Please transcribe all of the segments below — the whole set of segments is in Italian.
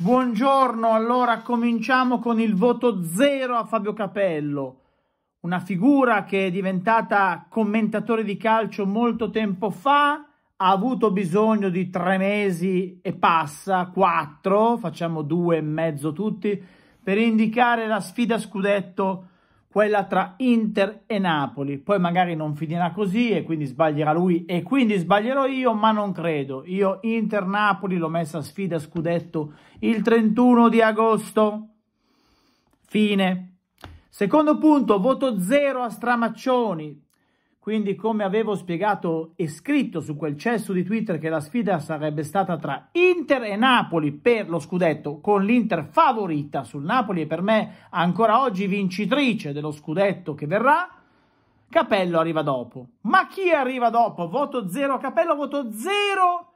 Buongiorno, allora cominciamo con il voto zero a Fabio Capello, una figura che è diventata commentatore di calcio molto tempo fa, ha avuto bisogno di tre mesi e passa, quattro, facciamo due e mezzo tutti, per indicare la sfida scudetto quella tra Inter e Napoli. Poi magari non finirà così e quindi sbaglierà lui e quindi sbaglierò io, ma non credo. Io Inter-Napoli l'ho messa a sfida scudetto il 31 di agosto. Fine. Secondo punto, voto zero a Stramaccioni. Quindi, come avevo spiegato e scritto su quel cesso di Twitter, che la sfida sarebbe stata tra Inter e Napoli per lo scudetto, con l'Inter favorita sul Napoli e per me ancora oggi vincitrice dello scudetto che verrà, Capello arriva dopo. Ma chi arriva dopo? Voto zero a Capello, voto zero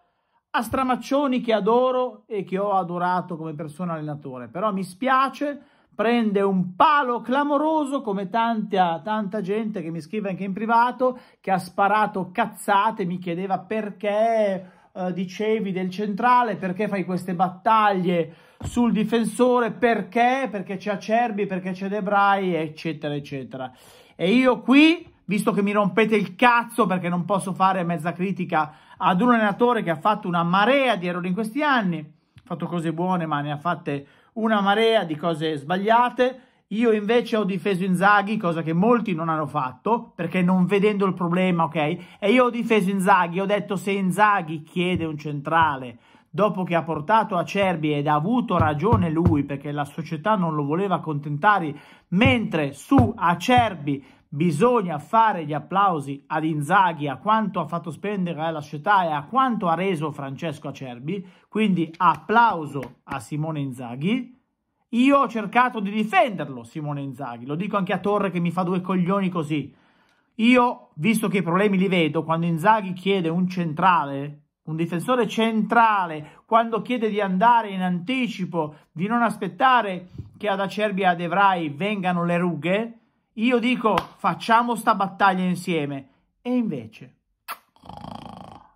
a Stramaccioni che adoro e che ho adorato come persona allenatore. Però mi spiace prende un palo clamoroso come tanta, tanta gente che mi scrive anche in privato che ha sparato cazzate, mi chiedeva perché eh, dicevi del centrale, perché fai queste battaglie sul difensore, perché, perché c'è Acerbi, perché c'è Debrai, eccetera, eccetera. E io qui visto che mi rompete il cazzo perché non posso fare mezza critica ad un allenatore che ha fatto una marea di errori in questi anni, ha fatto cose buone ma ne ha fatte una marea di cose sbagliate. Io invece ho difeso Inzaghi, cosa che molti non hanno fatto, perché non vedendo il problema, ok? E io ho difeso Inzaghi, ho detto se Inzaghi chiede un centrale dopo che ha portato Acerbi ed ha avuto ragione lui perché la società non lo voleva accontentare, mentre su Acerbi Bisogna fare gli applausi ad Inzaghi a quanto ha fatto spendere la società e a quanto ha reso Francesco Acerbi, quindi applauso a Simone Inzaghi. Io ho cercato di difenderlo, Simone Inzaghi, lo dico anche a Torre che mi fa due coglioni così. Io, visto che i problemi li vedo, quando Inzaghi chiede un centrale, un difensore centrale, quando chiede di andare in anticipo, di non aspettare che ad Acerbi e ad Evrai vengano le rughe, io dico facciamo sta battaglia insieme. E invece...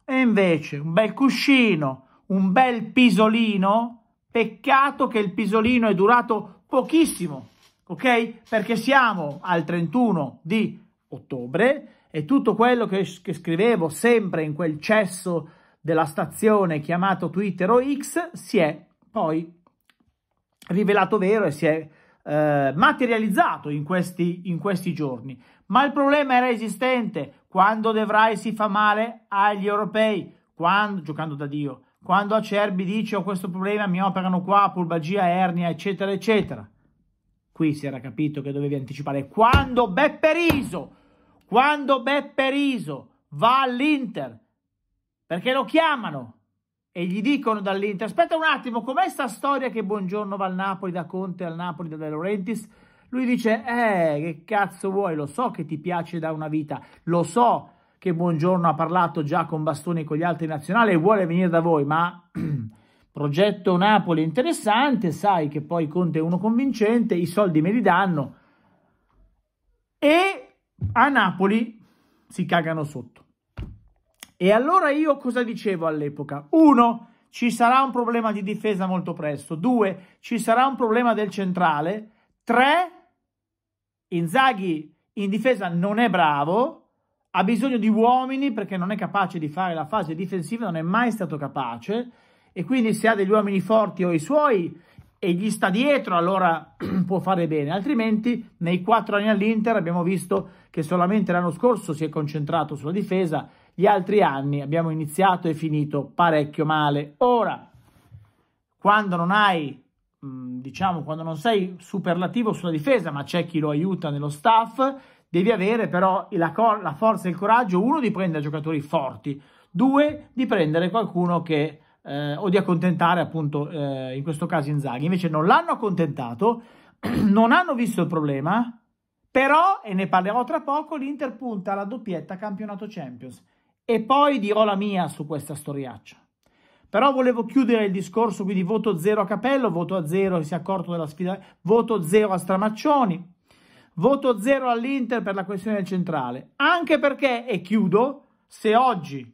E invece un bel cuscino, un bel pisolino. Peccato che il pisolino è durato pochissimo, ok? Perché siamo al 31 di ottobre e tutto quello che, che scrivevo sempre in quel cesso della stazione chiamato Twitter o X si è poi rivelato vero e si è eh, materializzato in questi, in questi giorni, ma il problema era esistente. Quando De Vrij si fa male agli europei, quando, giocando da Dio, quando Acerbi dice ho questo problema, mi operano qua, pulbagia, ernia, eccetera, eccetera. Qui si era capito che dovevi anticipare. Quando Beppe Riso, quando Beppe Riso va all'Inter, perché lo chiamano, e gli dicono dall'Inter, aspetta un attimo, com'è sta storia che buongiorno va al Napoli da Conte al Napoli da De Laurentiis? Lui dice, eh, che cazzo vuoi, lo so che ti piace da una vita, lo so che buongiorno ha parlato già con Bastoni e con gli altri nazionali e vuole venire da voi, ma progetto Napoli interessante, sai che poi Conte è uno convincente, i soldi me li danno e a Napoli si cagano sotto. E allora io cosa dicevo all'epoca? Uno, ci sarà un problema di difesa molto presto. Due, ci sarà un problema del centrale. Tre, Inzaghi in difesa non è bravo, ha bisogno di uomini perché non è capace di fare la fase difensiva, non è mai stato capace. E quindi se ha degli uomini forti o i suoi e gli sta dietro, allora può fare bene. Altrimenti, nei quattro anni all'Inter abbiamo visto che solamente l'anno scorso si è concentrato sulla difesa gli altri anni abbiamo iniziato e finito parecchio male. Ora, quando non hai, mm, diciamo, quando non sei superlativo sulla difesa, ma c'è chi lo aiuta nello staff, devi avere però la, cor- la forza e il coraggio, uno, di prendere giocatori forti, due, di prendere qualcuno che... Eh, o di accontentare appunto eh, in questo caso Inzaghi invece non l'hanno accontentato non hanno visto il problema però, e ne parlerò tra poco, l'Inter punta alla doppietta campionato Champions e poi dirò la mia su questa storiaccia. Però volevo chiudere il discorso, quindi voto zero a Capello, voto a 0 si è accorto della sfida, voto zero a Stramaccioni, voto zero all'Inter per la questione centrale. Anche perché, e chiudo, se oggi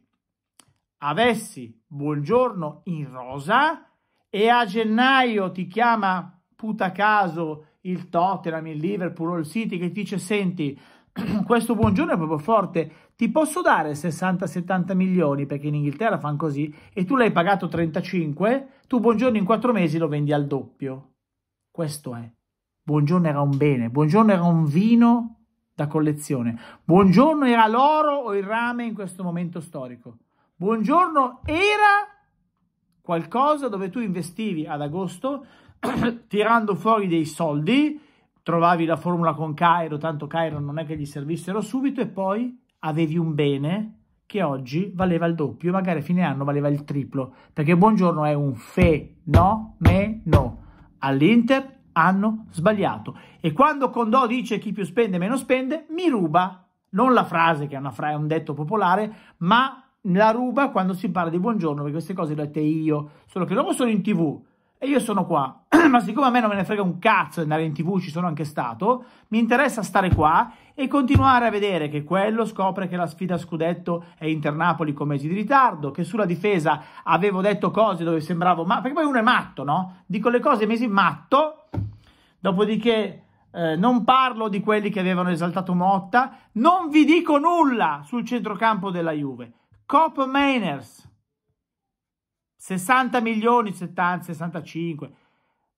avessi buongiorno in rosa e a gennaio ti chiama puta caso il Tottenham, il Liverpool o il City che ti dice senti questo buongiorno è proprio forte ti posso dare 60-70 milioni perché in Inghilterra fanno così e tu l'hai pagato 35, tu buongiorno in 4 mesi lo vendi al doppio. Questo è. Buongiorno era un bene, buongiorno era un vino da collezione, buongiorno era l'oro o il rame in questo momento storico. Buongiorno era qualcosa dove tu investivi ad agosto tirando fuori dei soldi, trovavi la formula con Cairo, tanto Cairo non è che gli servissero subito e poi avevi un bene che oggi valeva il doppio, magari a fine anno valeva il triplo, perché buongiorno è un fenomeno. All'Inter hanno sbagliato. E quando Condò dice chi più spende meno spende, mi ruba, non la frase che è, fra è un detto popolare, ma la ruba quando si parla di buongiorno, perché queste cose le ho dette io, solo che dopo sono in tv, e io sono qua, ma siccome a me non me ne frega un cazzo andare in tv, ci sono anche stato, mi interessa stare qua e continuare a vedere che quello scopre che la sfida scudetto è Inter-Napoli con mesi di ritardo, che sulla difesa avevo detto cose dove sembravo ma perché poi uno è matto, no? Dico le cose mesi matto, dopodiché eh, non parlo di quelli che avevano esaltato Motta, non vi dico nulla sul centrocampo della Juve. Cop Mainers 60 milioni, 70, 65.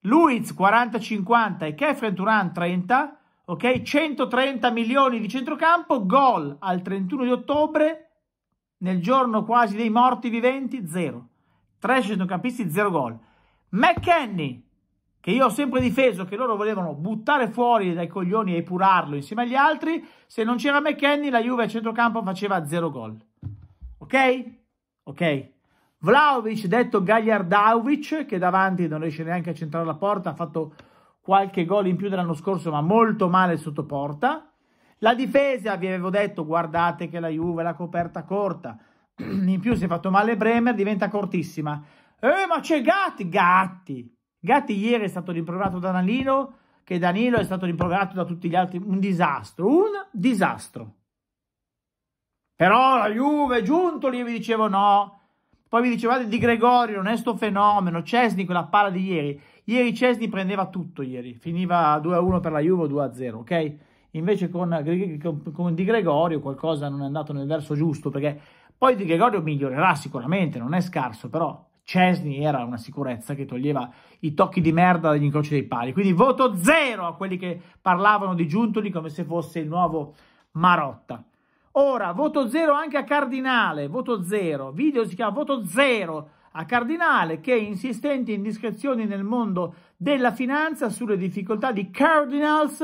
Luiz 40-50 e Kefren Turan 30, ok? 130 milioni di centrocampo, gol al 31 di ottobre, nel giorno quasi dei morti viventi, 0. 3 centrocampisti, 0 gol. McKenny, che io ho sempre difeso, che loro volevano buttare fuori dai coglioni e purarlo insieme agli altri, se non c'era McKenny la Juve a centrocampo faceva 0 gol. Ok? Ok? Vlaovic, detto Gagliardauvic, che davanti non riesce neanche a centrare la porta, ha fatto qualche gol in più dell'anno scorso, ma molto male sotto porta. La difesa, vi avevo detto, guardate che la Juve l'ha coperta corta. In più si è fatto male Bremer, diventa cortissima. Eh, ma c'è Gatti! Gatti! Gatti ieri è stato rimproverato da Danilo, che Danilo è stato rimproverato da tutti gli altri. Un disastro, un disastro. Però la Juve, è giunto lì, vi dicevo no poi vi dicevate di Gregorio, non è sto fenomeno, Cesni quella palla di ieri. Ieri Cesni prendeva tutto ieri, finiva 2-1 per la Juve o 2-0, ok? Invece con, con, con Di Gregorio qualcosa non è andato nel verso giusto, perché poi Di Gregorio migliorerà sicuramente, non è scarso, però Cesni era una sicurezza che toglieva i tocchi di merda dagli incroci dei pali. Quindi voto zero a quelli che parlavano di Giuntoli come se fosse il nuovo Marotta. Ora, voto zero anche a Cardinale, voto zero. Video si chiama voto zero a Cardinale che è insistente insistenti indiscrezioni nel mondo della finanza sulle difficoltà di Cardinals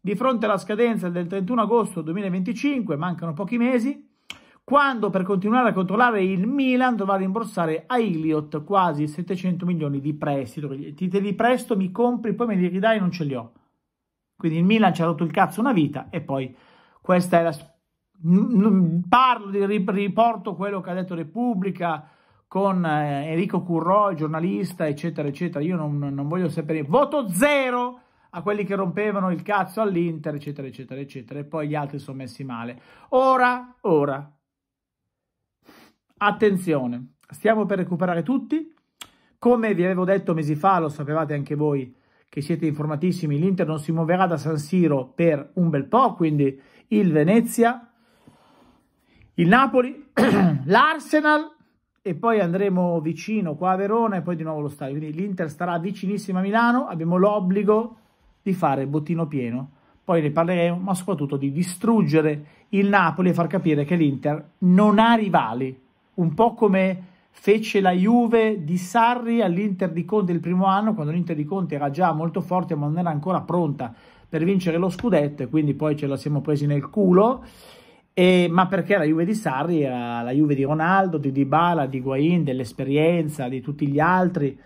di fronte alla scadenza del 31 agosto 2025, mancano pochi mesi, quando per continuare a controllare il Milan dovrà rimborsare a Iliot quasi 700 milioni di prestito. Ti te li presto, mi compri, poi me li ridai, e non ce li ho. Quindi il Milan ci ha rotto il cazzo una vita e poi questa è la parlo, di, riporto quello che ha detto Repubblica con eh, Enrico Curro, giornalista, eccetera, eccetera. Io non, non, voglio sapere. Voto zero a quelli che rompevano il cazzo all'Inter, eccetera, eccetera, eccetera. E poi gli altri sono messi male. Ora, ora, attenzione, stiamo per recuperare tutti. Come vi avevo detto mesi fa, lo sapevate anche voi che siete informatissimi, l'Inter non si muoverà da San Siro per un bel po', quindi il Venezia il Napoli, l'Arsenal e poi andremo vicino qua a Verona e poi di nuovo lo stadio. Quindi l'Inter starà vicinissima a Milano, abbiamo l'obbligo di fare bottino pieno. Poi ne parleremo, ma soprattutto di distruggere il Napoli e far capire che l'Inter non ha rivali. Un po' come fece la Juve di Sarri all'Inter di Conte il primo anno, quando l'Inter di Conte era già molto forte ma non era ancora pronta per vincere lo scudetto e quindi poi ce la siamo presi nel culo. E, ma perché la Juve di Sarri era la Juve di Ronaldo, di Dybala, di Guain, dell'esperienza, di tutti gli altri,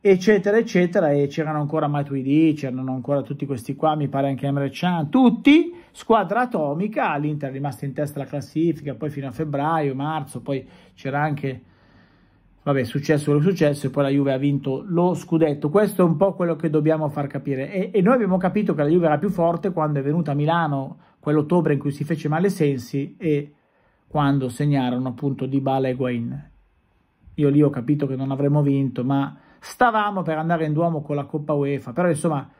eccetera, eccetera, e c'erano ancora Matuidi, c'erano ancora tutti questi qua, mi pare anche Emre Can, tutti, squadra atomica, l'Inter è rimasta in testa alla classifica, poi fino a febbraio, marzo, poi c'era anche vabbè, successo quello che è successo e poi la Juve ha vinto lo scudetto. Questo è un po' quello che dobbiamo far capire. E, e noi abbiamo capito che la Juve era più forte quando è venuta a Milano quell'ottobre in cui si fece male Sensi e quando segnarono appunto Di Bale e Guain. Io lì ho capito che non avremmo vinto, ma stavamo per andare in Duomo con la Coppa UEFA, però insomma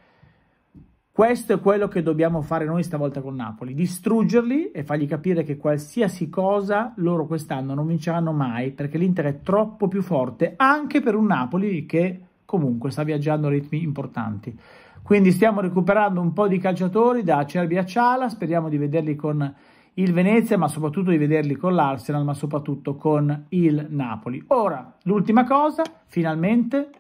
questo è quello che dobbiamo fare noi stavolta con Napoli, distruggerli e fargli capire che qualsiasi cosa loro quest'anno non vinceranno mai perché l'Inter è troppo più forte anche per un Napoli che comunque sta viaggiando a ritmi importanti. Quindi stiamo recuperando un po' di calciatori da Cerbi a Ciala, speriamo di vederli con il Venezia, ma soprattutto di vederli con l'Arsenal, ma soprattutto con il Napoli. Ora, l'ultima cosa, finalmente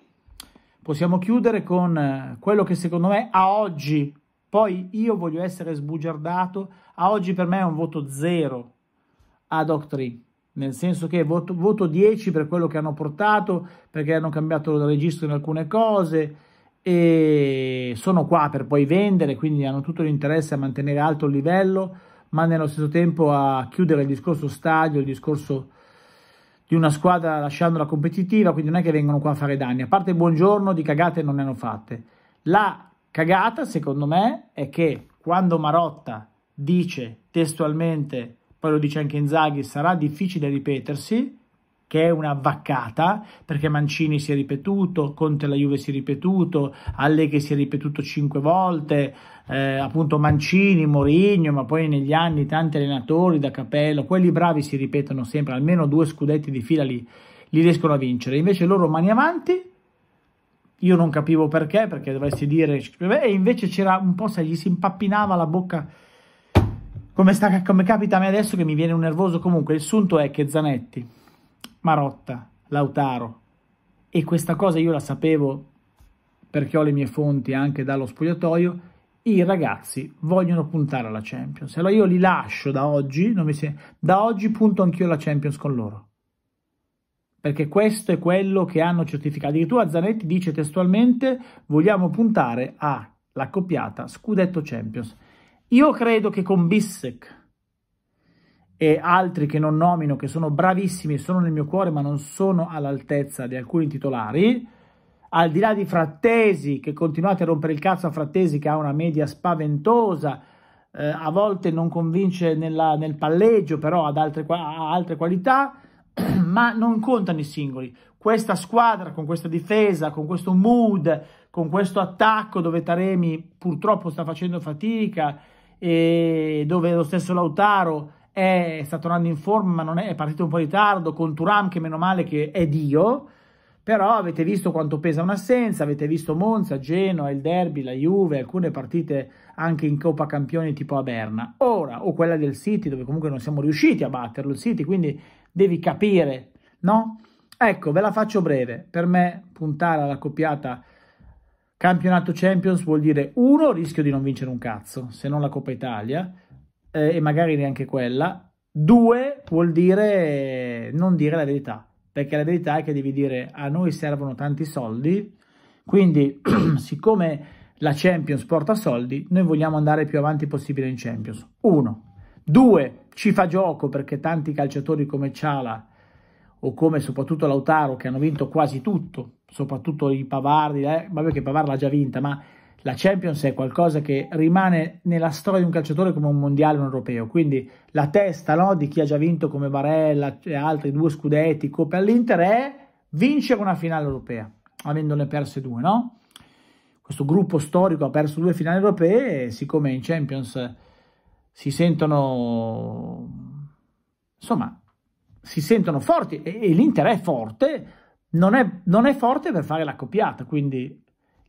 possiamo chiudere con eh, quello che secondo me a oggi, poi io voglio essere sbugiardato, a oggi per me è un voto zero a Doctrine, nel senso che voto, voto, 10 per quello che hanno portato, perché hanno cambiato il registro in alcune cose e sono qua per poi vendere, quindi hanno tutto l'interesse a mantenere alto il livello, ma nello stesso tempo a chiudere il discorso stadio, il discorso di una squadra lasciandola competitiva, quindi non è che vengono qua a fare danni. A parte buongiorno, di cagate non ne hanno fatte. La cagata, secondo me, è che quando Marotta dice testualmente, poi lo dice anche Inzaghi, sarà difficile ripetersi, che è una vaccata, perché Mancini si è ripetuto, Conte la Juve si è ripetuto, Allegri si è ripetuto cinque volte, eh, appunto Mancini, Morigno, ma poi negli anni tanti allenatori da capello, quelli bravi si ripetono sempre, almeno due scudetti di fila li, li riescono a vincere, invece loro mani avanti, io non capivo perché, perché dovresti dire, e invece c'era un po', se gli si impappinava la bocca, come, sta, come capita a me adesso che mi viene un nervoso, comunque il sunto è che Zanetti, Marotta, Lautaro, e questa cosa io la sapevo perché ho le mie fonti anche dallo spogliatoio, i ragazzi vogliono puntare alla Champions. Allora io li lascio da oggi, si... da oggi punto anch'io la Champions con loro. Perché questo è quello che hanno certificato. Addirittura Zanetti dice testualmente vogliamo puntare alla coppiata Scudetto Champions. Io credo che con Bissec e altri che non nomino, che sono bravissimi, sono nel mio cuore, ma non sono all'altezza di alcuni titolari, al di là di Frattesi, che continuate a rompere il cazzo a Frattesi che ha una media spaventosa, eh, a volte non convince nella, nel palleggio, però ha altre, altre qualità, ma non contano i singoli. Questa squadra, con questa difesa, con questo mood, con questo attacco dove Taremi purtroppo sta facendo fatica e dove lo stesso Lautaro è, sta tornando in forma, ma non è, è partito un po' in ritardo, con Turam che meno male che è Dio, però avete visto quanto pesa un'assenza, avete visto Monza, Genoa, il Derby, la Juve, alcune partite anche in Coppa Campioni tipo a Berna. Ora, o quella del City, dove comunque non siamo riusciti a batterlo il City, quindi devi capire, no? Ecco, ve la faccio breve. Per me puntare alla coppiata campionato Champions vuol dire uno, rischio di non vincere un cazzo, se non la Coppa Italia, eh, e magari neanche quella. Due, vuol dire non dire la verità perché la verità è che devi dire a noi servono tanti soldi, quindi siccome la Champions porta soldi, noi vogliamo andare più avanti possibile in Champions. Uno. Due, ci fa gioco perché tanti calciatori come Ciala o come soprattutto Lautaro che hanno vinto quasi tutto, soprattutto i Pavardi, eh, vabbè che Pavardi l'ha già vinta, ma la Champions è qualcosa che rimane nella storia di un calciatore come un mondiale un europeo, quindi la testa no, di chi ha già vinto come Barella e altri due scudetti, coppe all'Inter è vincere una finale europea, avendone perse due, no? Questo gruppo storico ha perso due finali europee e siccome in Champions si sentono insomma si sentono forti e, e l'Inter è forte, non è, non è forte per fare la coppiata, quindi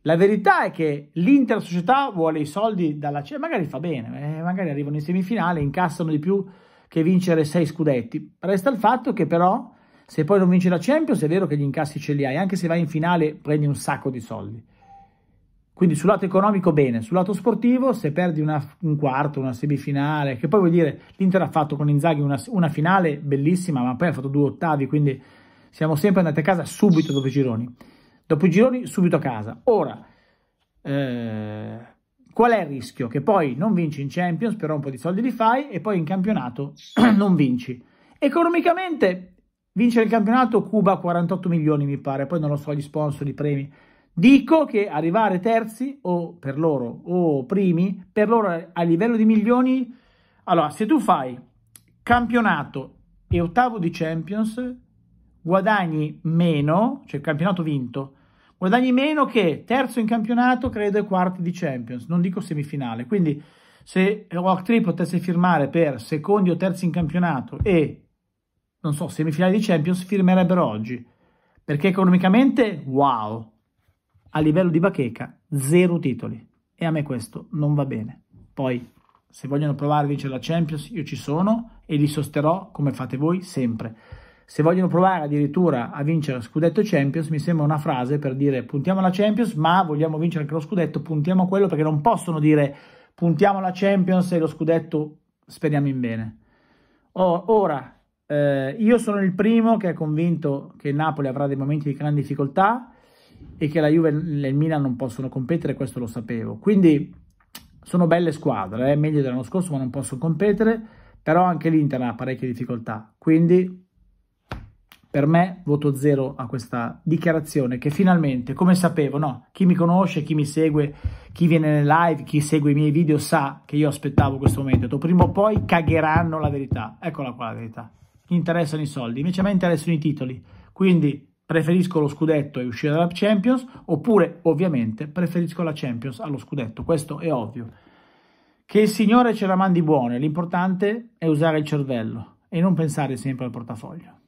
la verità è che l'Inter società vuole i soldi dalla C, magari fa bene, eh, magari arrivano in semifinale, incassano di più che vincere sei scudetti. Resta il fatto che però se poi non vinci la Champions è vero che gli incassi ce li hai, anche se vai in finale prendi un sacco di soldi. Quindi sul lato economico bene, sul lato sportivo se perdi una, un quarto, una semifinale, che poi vuol dire l'Inter ha fatto con Inzaghi una, una finale bellissima, ma poi ha fatto due ottavi, quindi siamo sempre andati a casa subito dopo i gironi. Dopo i gironi subito a casa. Ora, eh, qual è il rischio? Che poi non vinci in Champions, però un po' di soldi li fai e poi in campionato non vinci. Economicamente vincere il campionato Cuba 48 milioni mi pare, poi non lo so gli sponsor, i premi. Dico che arrivare terzi o per loro o primi, per loro a livello di milioni, allora se tu fai campionato e ottavo di Champions guadagni meno, cioè il campionato vinto, guadagni meno che terzo in campionato, credo, e quarti di Champions, non dico semifinale. Quindi se Rock 3 potesse firmare per secondi o terzi in campionato e, non so, semifinale di Champions, firmerebbero oggi. Perché economicamente, wow, a livello di bacheca, zero titoli. E a me questo non va bene. Poi, se vogliono provare a vincere la Champions, io ci sono e li sosterrò come fate voi sempre se vogliono provare addirittura a vincere lo scudetto Champions, mi sembra una frase per dire puntiamo alla Champions, ma vogliamo vincere anche lo scudetto, puntiamo a quello perché non possono dire puntiamo alla Champions e lo scudetto speriamo in bene. ora, eh, io sono il primo che è convinto che il Napoli avrà dei momenti di grande difficoltà e che la Juve e il Milan non possono competere, questo lo sapevo. Quindi sono belle squadre, eh? meglio dell'anno scorso ma non possono competere, però anche l'Inter ha parecchie difficoltà, quindi per me voto zero a questa dichiarazione che finalmente, come sapevo, no, chi mi conosce, chi mi segue, chi viene nelle live, chi segue i miei video sa che io aspettavo questo momento, prima o poi cagheranno la verità. Eccola qua la verità. Mi Interessano i soldi, invece a me interessano i titoli. Quindi preferisco lo scudetto e uscire dalla Champions, oppure ovviamente preferisco la Champions allo scudetto, questo è ovvio. Che il Signore ce la mandi buone, l'importante è usare il cervello e non pensare sempre al portafoglio.